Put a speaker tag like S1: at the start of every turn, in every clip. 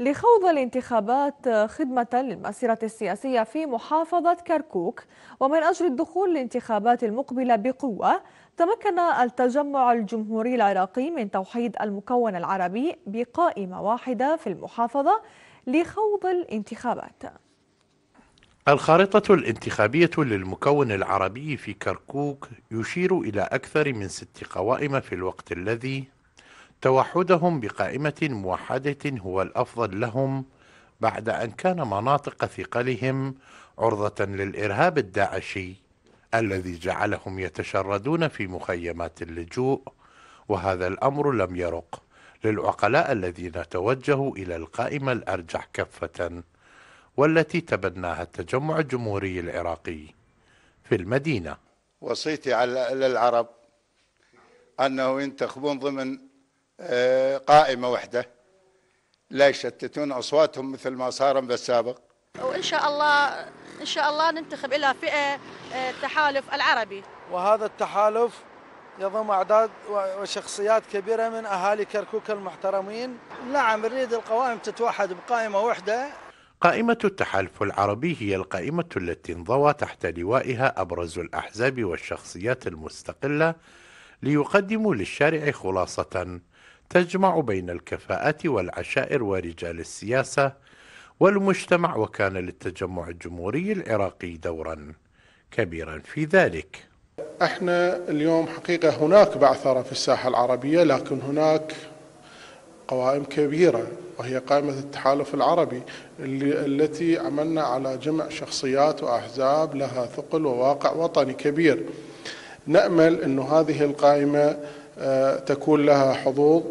S1: لخوض الانتخابات خدمة للمسيرة السياسية في محافظة كركوك ومن أجل الدخول للانتخابات المقبلة بقوة تمكن التجمع الجمهوري العراقي من توحيد المكون العربي بقائمة واحدة في المحافظة لخوض الانتخابات
S2: الخارطة الانتخابية للمكون العربي في كركوك يشير إلى أكثر من ست قوائم في الوقت الذي توحدهم بقائمة موحدة هو الأفضل لهم بعد أن كان مناطق ثقلهم عرضة للإرهاب الداعشي الذي جعلهم يتشردون في مخيمات اللجوء وهذا الأمر لم يرق للعقلاء الذين توجهوا إلى القائمة الأرجح كفة والتي تبناها التجمع الجمهوري العراقي في المدينة وصيتي على العرب أنه ينتخبون ضمن آه، قائمة واحدة لا يشتتون أصواتهم مثل ما صار بالسابق
S1: وإن شاء الله إن شاء الله ننتخب إلى فئة التحالف آه، العربي
S3: وهذا التحالف يضم أعداد وشخصيات كبيرة من أهالي كركوك المحترمين نعم نريد القوائم تتوحد بقائمة واحدة
S2: قائمة التحالف العربي هي القائمة التي انضوى تحت لوائها أبرز الأحزاب والشخصيات المستقلة ليقدموا للشارع خلاصة تجمع بين الكفاءات والعشائر ورجال السياسة والمجتمع وكان للتجمع الجمهوري العراقي دورا كبيرا في ذلك
S3: احنا اليوم حقيقة هناك بعثرة في الساحة العربية لكن هناك قوائم كبيرة وهي قائمة التحالف العربي التي عملنا على جمع شخصيات وأحزاب لها ثقل وواقع وطني كبير نأمل أن هذه القائمة آه، تكون لها حظوظ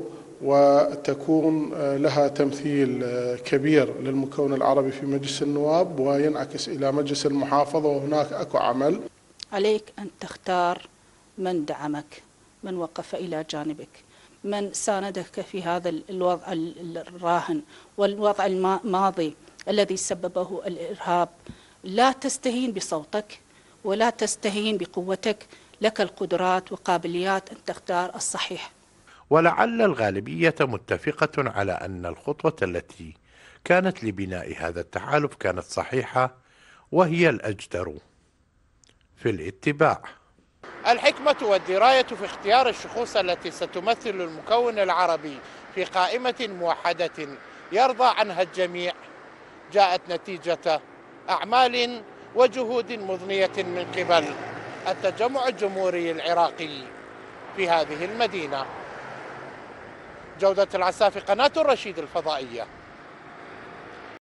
S3: وتكون آه، لها تمثيل آه، كبير للمكون العربي في مجلس النواب وينعكس إلى مجلس المحافظة وهناك أكو عمل
S1: عليك أن تختار من دعمك من وقف إلى جانبك من ساندك في هذا الوضع الراهن والوضع الماضي الذي سببه الإرهاب لا تستهين بصوتك ولا تستهين بقوتك لك القدرات وقابليات أن تختار الصحيح
S2: ولعل الغالبية متفقة على أن الخطوة التي كانت لبناء هذا التحالف كانت صحيحة وهي الأجدر في الاتباع الحكمة والدراية في اختيار الشخوص التي ستمثل المكون العربي في قائمة موحدة يرضى عنها الجميع جاءت نتيجة أعمال وجهود مضنية من قبل التجمع الجمهوري العراقي في هذه المدينة جودة العسافي قناة الرشيد الفضائية